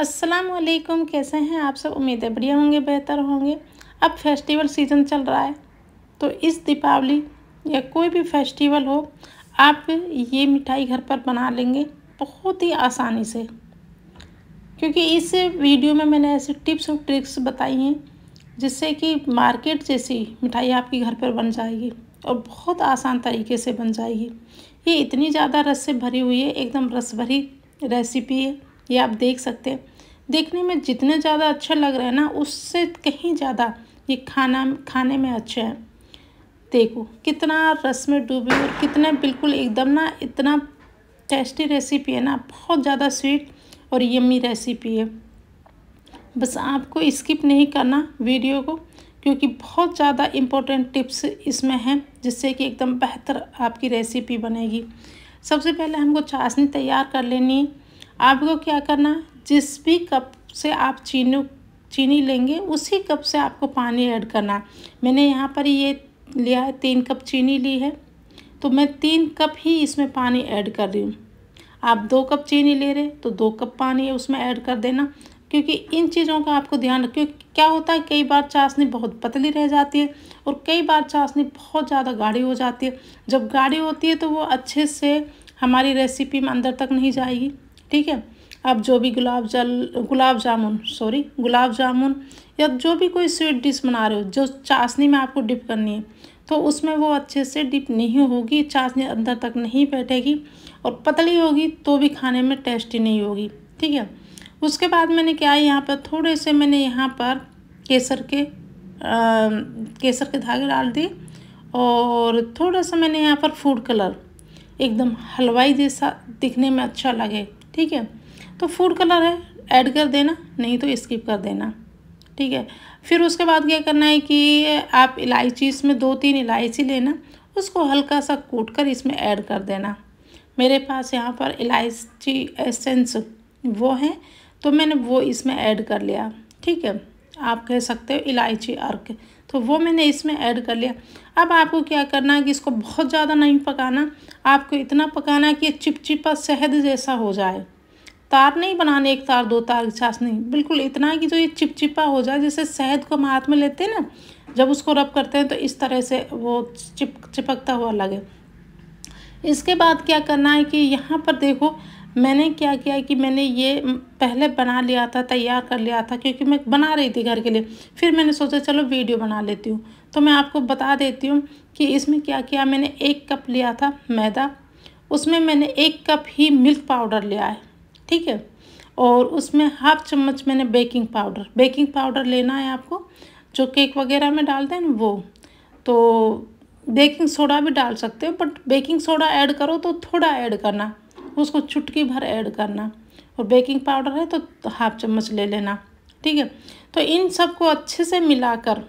अस्सलाम वालेकुम कैसे हैं आप सब उम्मीद है बढ़िया होंगे बेहतर होंगे अब फेस्टिवल सीज़न चल रहा है तो इस दीपावली या कोई भी फेस्टिवल हो आप ये मिठाई घर पर बना लेंगे बहुत ही आसानी से क्योंकि इस वीडियो में मैंने ऐसी टिप्स और ट्रिक्स बताई हैं जिससे कि मार्केट जैसी मिठाई आपके घर पर बन जाएगी और बहुत आसान तरीके से बन जाएगी ये इतनी ज़्यादा रस से भरी हुई है एकदम रस भरी रेसिपी है ये आप देख सकते हैं देखने में जितने ज़्यादा अच्छा लग रहा है ना उससे कहीं ज़्यादा ये खाना खाने में अच्छा है देखो कितना रस में डूबे और कितना बिल्कुल एकदम ना इतना टेस्टी रेसिपी है ना बहुत ज़्यादा स्वीट और यम्मी रेसिपी है बस आपको स्किप नहीं करना वीडियो को क्योंकि बहुत ज़्यादा इम्पोर्टेंट टिप्स इसमें हैं जिससे कि एकदम बेहतर आपकी रेसिपी बनेगी सबसे पहले हमको चाशनी तैयार कर लेनी है आपको क्या करना जिस भी कप से आप चीनी चीनी लेंगे उसी कप से आपको पानी ऐड करना मैंने यहाँ पर ये लिया है तीन कप चीनी ली है तो मैं तीन कप ही इसमें पानी ऐड कर रही हूँ आप दो कप चीनी ले रहे तो दो कप पानी उसमें ऐड कर देना क्योंकि इन चीज़ों का आपको ध्यान रख क्योंकि क्या होता है कई बार चाशनी बहुत पतली रह जाती है और कई बार चाशनी बहुत ज़्यादा गाढ़ी हो जाती है जब गाढ़ी होती है तो वो अच्छे से हमारी रेसिपी में अंदर तक नहीं जाएगी ठीक है आप जो भी गुलाब जल गुलाब जामुन सॉरी गुलाब जामुन या जो भी कोई स्वीट डिश बना रहे हो जो चाशनी में आपको डिप करनी है तो उसमें वो अच्छे से डिप नहीं होगी चाशनी अंदर तक नहीं बैठेगी और पतली होगी तो भी खाने में टेस्टी नहीं होगी ठीक है उसके बाद मैंने क्या है यहाँ पर थोड़े से मैंने यहाँ पर केसर के आ, केसर के धागे डाल दिए और थोड़ा सा मैंने यहाँ पर फूड कलर एकदम हलवाई जैसा दिखने में अच्छा लगे ठीक है तो फूड कलर है ऐड कर देना नहीं तो स्किप कर देना ठीक है फिर उसके बाद क्या करना है कि आप इलायची इसमें दो तीन इलायची लेना उसको हल्का सा कूट कर इसमें ऐड कर देना मेरे पास यहाँ पर इलायची एसेंस वो है तो मैंने वो इसमें ऐड कर लिया ठीक है आप कह सकते हो इलायची अर्क तो वो मैंने इसमें ऐड कर लिया अब आपको क्या करना है कि इसको बहुत ज़्यादा नहीं पकाना आपको इतना पकाना है कि चिपचिपा शहद जैसा हो जाए तार नहीं बनाने एक तार दो तार छाछ नहीं बिल्कुल इतना कि जो ये चिपचिपा हो जाए जैसे शहद को हम हाथ में लेते हैं ना जब उसको रब करते हैं तो इस तरह से वो चिप चिपकता हुआ लगे इसके बाद क्या करना है कि यहाँ पर देखो मैंने क्या किया कि मैंने ये पहले बना लिया था तैयार कर लिया था क्योंकि मैं बना रही थी घर के लिए फिर मैंने सोचा चलो वीडियो बना लेती हूँ तो मैं आपको बता देती हूँ कि इसमें क्या किया मैंने एक कप लिया था मैदा उसमें मैंने एक कप ही मिल्क पाउडर लिया है ठीक है और उसमें हाफ चम्मच मैंने बेकिंग पाउडर बेकिंग पाउडर लेना है आपको जो केक वगैरह में डालते हैं वो तो बेकिंग सोडा भी डाल सकते हो बट बेकिंग सोडा ऐड करो तो थोड़ा ऐड करना उसको चुटकी भर ऐड करना और बेकिंग पाउडर है तो हाफ चम्मच ले लेना ठीक है तो इन सबको अच्छे से मिलाकर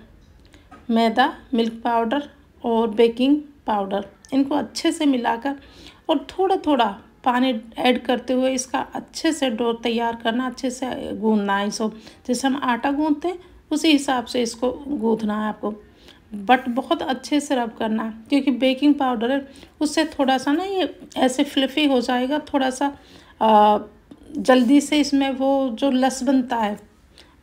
मैदा मिल्क पाउडर और बेकिंग पाउडर इनको अच्छे से मिलाकर और थोड़ा थोड़ा पानी ऐड करते हुए इसका अच्छे से डो तैयार करना अच्छे से गूंदना है इसको जैसे हम आटा गूंदते हैं उसी हिसाब से इसको गूंदना है आपको बट बहुत अच्छे से रब करना है क्योंकि बेकिंग पाउडर है उससे थोड़ा सा ना ये ऐसे फ्लफ़ी हो जाएगा थोड़ा सा आ, जल्दी से इसमें वो जो लस बनता है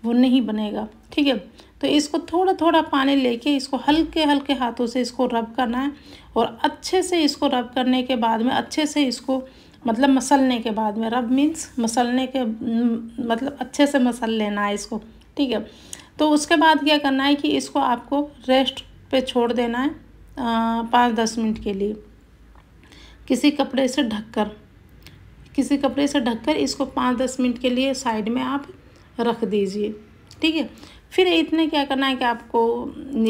वो नहीं बनेगा ठीक है तो इसको थोड़ा थोड़ा पानी लेके इसको हल्के हल्के हाथों से इसको रब करना है और अच्छे से इसको रब करने के बाद में अच्छे से इसको मतलब मसलने के बाद में रब मीन्स मसलने के मतलब अच्छे से मसल लेना है इसको ठीक है तो उसके बाद क्या करना है कि इसको आपको रेस्ट पे छोड़ देना है पाँच दस मिनट के लिए किसी कपड़े से ढककर किसी कपड़े से ढककर इसको पाँच दस मिनट के लिए साइड में आप रख दीजिए ठीक है फिर इतने क्या करना है कि आपको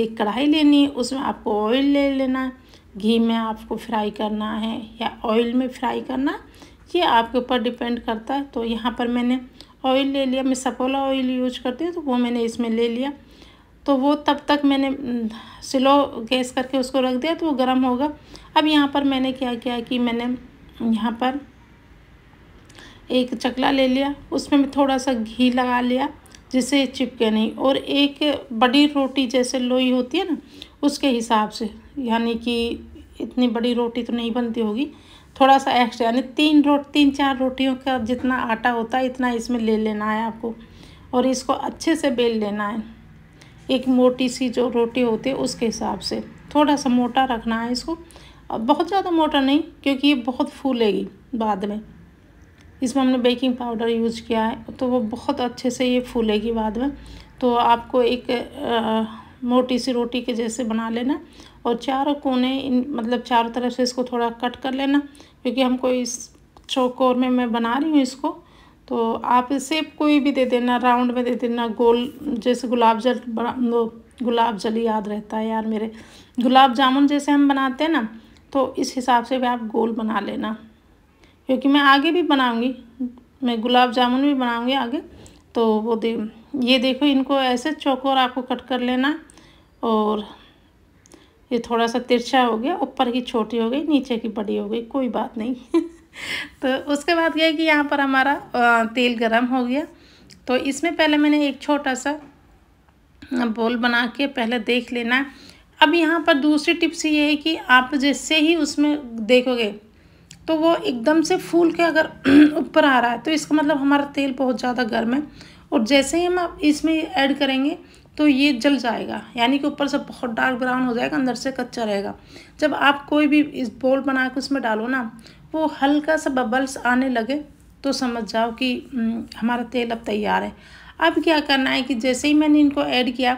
एक कढ़ाई लेनी है उसमें आपको ऑयल ले लेना है घी में आपको फ्राई करना है या ऑयल में फ्राई करना ये आपके ऊपर डिपेंड करता है तो यहाँ पर मैंने ऑयल ले लिया मैं सपोला ऑयल यूज करती हूँ तो वो मैंने इसमें ले लिया तो वो तब तक मैंने स्लो हम्म, गैस करके उसको रख दिया तो वो गर्म होगा अब यहाँ पर मैंने क्या किया कि मैंने यहाँ पर एक चकला ले लिया उसमें मैं थोड़ा सा घी लगा लिया जिससे चिपके नहीं और एक बड़ी रोटी जैसे लोई होती है ना उसके हिसाब से यानी कि इतनी बड़ी रोटी तो नहीं बनती होगी थोड़ा सा एक्स्ट्रा यानी तीन रोट तीन चार रोटियों का जितना आटा होता है इतना इसमें ले लेना है आपको और इसको अच्छे से बेल लेना है एक मोटी सी जो रोटी होती है उसके हिसाब से थोड़ा सा मोटा रखना है इसको और बहुत ज़्यादा मोटा नहीं क्योंकि ये बहुत फूलेगी बाद में इसमें हमने बेकिंग पाउडर यूज किया है तो वो बहुत अच्छे से ये फूलेगी बाद में तो आपको एक आ, मोटी सी रोटी के जैसे बना लेना और चारों कोने इन मतलब चारों तरफ से इसको थोड़ा कट कर लेना क्योंकि हमको इस चौकोर में मैं बना रही हूँ इसको तो आप सेप कोई भी दे देना राउंड में दे देना गोल जैसे गुलाब जल वो गुलाब जल ही याद रहता है यार मेरे गुलाब जामुन जैसे हम बनाते हैं ना तो इस हिसाब से भी आप गोल बना लेना क्योंकि मैं आगे भी बनाऊँगी मैं गुलाब जामुन भी बनाऊँगी आगे तो वो दे ये देखो इनको ऐसे चौकोर आपको कट कर लेना और ये थोड़ा सा तिरछा हो गया ऊपर की छोटी हो गई नीचे की बड़ी हो गई कोई बात नहीं तो उसके बाद क्या है कि यहाँ पर हमारा तेल गर्म हो गया तो इसमें पहले मैंने एक छोटा सा बोल बना के पहले देख लेना अब यहाँ पर दूसरी टिप्स ये है कि आप जैसे ही उसमें देखोगे तो वो एकदम से फूल के अगर ऊपर आ रहा है तो इसका मतलब हमारा तेल बहुत ज़्यादा गर्म है और जैसे ही हम इसमें ऐड करेंगे तो ये जल जाएगा यानी कि ऊपर से बहुत डार्क ब्राउन हो जाएगा अंदर से कच्चा रहेगा जब आप कोई भी इस बोल बना के उसमें डालो ना वो हल्का सा बबल्स आने लगे तो समझ जाओ कि हम्म, हमारा तेल अब तैयार है अब क्या करना है कि जैसे ही मैंने इनको ऐड किया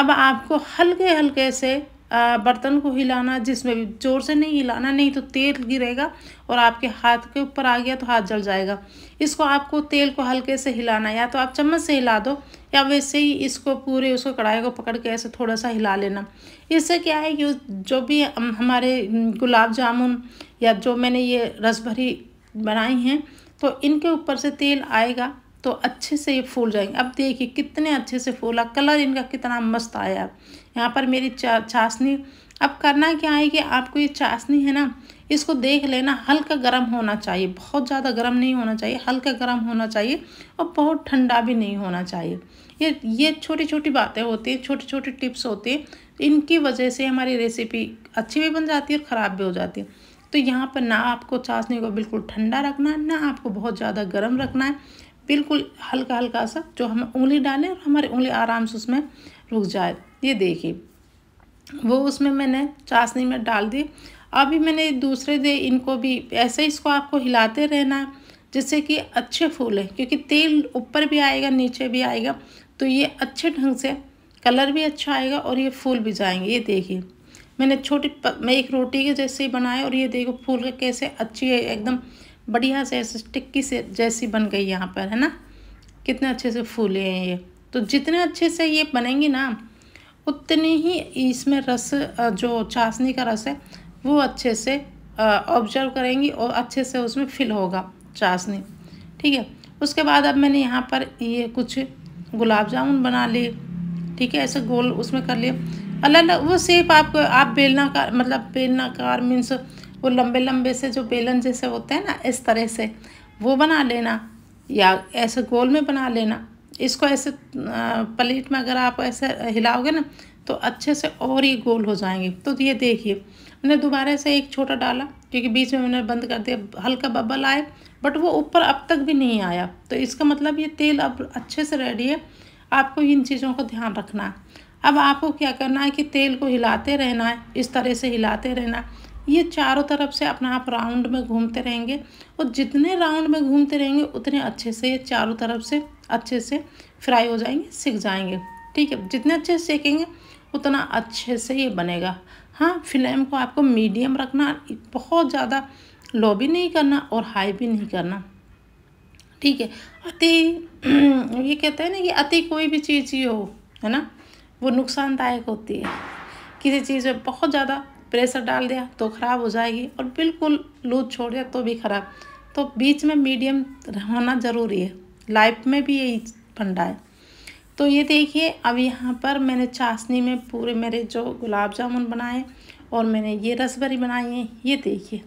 अब आपको हल्के हल्के से बर्तन को हिलाना जिसमें भी ज़ोर से नहीं हिलाना नहीं तो तेल गिरेगा और आपके हाथ के ऊपर आ गया तो हाथ जल जाएगा इसको आपको तेल को हल्के से हिलाना या तो आप चम्मच से हिला दो या वैसे ही इसको पूरे उसको कढ़ाई को पकड़ के ऐसे थोड़ा सा हिला लेना इससे क्या है कि जो भी हमारे गुलाब जामुन या जो मैंने ये रस भरी बनाई हैं तो इनके ऊपर से तेल आएगा तो अच्छे से ये फूल जाएंगे अब देखिए कितने अच्छे से फूला कलर इनका कितना मस्त आया यहाँ पर मेरी चा चाशनी अब करना क्या है कि आपको ये चाशनी है ना इसको देख लेना हल्का गर्म होना चाहिए बहुत ज़्यादा गर्म नहीं होना चाहिए हल्का गर्म होना चाहिए और बहुत ठंडा भी नहीं होना चाहिए ये ये छोटी छोटी बातें होती हैं छोटे छोटे टिप्स होते हैं इनकी वजह से हमारी रेसिपी अच्छी भी बन जाती है और ख़राब भी हो जाती है तो यहाँ पर ना आपको चाशनी को बिल्कुल ठंडा रखना है ना आपको बहुत ज़्यादा गर्म रखना है बिल्कुल हल्का हल्का सा जो हम उंगली डालें और हमारी उंगली आराम से उसमें रुक जाए ये देखिए वो उसमें मैंने चाशनी में डाल दी अभी मैंने दूसरे दे इनको भी ऐसे इसको आपको हिलाते रहना जिससे कि अच्छे फूले क्योंकि तेल ऊपर भी आएगा नीचे भी आएगा तो ये अच्छे ढंग से कलर भी अच्छा आएगा और ये फूल भी जाएंगे ये देखिए मैंने छोटी मैं एक रोटी के जैसे ही बनाया और ये देखो फूल का कैसे अच्छी है एकदम बढ़िया से ऐसे टिक्की से जैसी बन गई यहाँ पर है ना कितने अच्छे से फूले हैं ये तो जितने अच्छे से ये बनेंगी ना उतनी ही इसमें रस जो चाशनी का रस है वो अच्छे से ऑब्जर्व करेंगी और अच्छे से उसमें फिल होगा चाशनी ठीक है उसके बाद अब मैंने यहाँ पर ये कुछ गुलाब जामुन बना लिए ठीक है ऐसे गोल उसमें कर लिए अलग अलग वो सेप आपको आप बेलनाकार मतलब बेलनाकार मीन्स वो लंबे लंबे से जो बेलन जैसे होते हैं ना इस तरह से वो बना लेना या ऐसे गोल में बना लेना इसको ऐसे प्लेट में अगर आप ऐसे हिलाओगे ना तो अच्छे से और ही गोल हो जाएंगे तो ये देखिए मैंने दोबारा से एक छोटा डाला क्योंकि बीच में मैंने बंद कर दिया हल्का बबल आए बट वो ऊपर अब तक भी नहीं आया तो इसका मतलब ये तेल अब अच्छे से रेडी है आपको इन चीज़ों का ध्यान रखना है अब आपको क्या करना है कि तेल को हिलाते रहना है इस तरह से हिलाते रहना है ये चारों तरफ से अपना आप राउंड में घूमते रहेंगे और जितने राउंड में घूमते रहेंगे उतने अच्छे से ये चारों तरफ से अच्छे से फ्राई हो जाएंगे सिक जाएंगे ठीक है जितने अच्छे से सेकेंगे उतना अच्छे से ये बनेगा हाँ फ्लेम को आपको मीडियम रखना बहुत ज़्यादा लो भी नहीं करना और हाई भी नहीं करना ठीक है अति ये कहते हैं ना कि अति कोई भी चीज़ ही हो है ना वो नुकसानदायक होती है किसी चीज़ में बहुत ज़्यादा प्रेशर डाल दिया तो ख़राब हो जाएगी और बिल्कुल लूज छोड़ दिया तो भी ख़राब तो बीच में मीडियम होना ज़रूरी है लाइफ में भी यही फंडा है तो ये देखिए अब यहाँ पर मैंने चाशनी में पूरे मेरे जो गुलाब जामुन बनाए और मैंने ये रसबरी बनाई है ये देखिए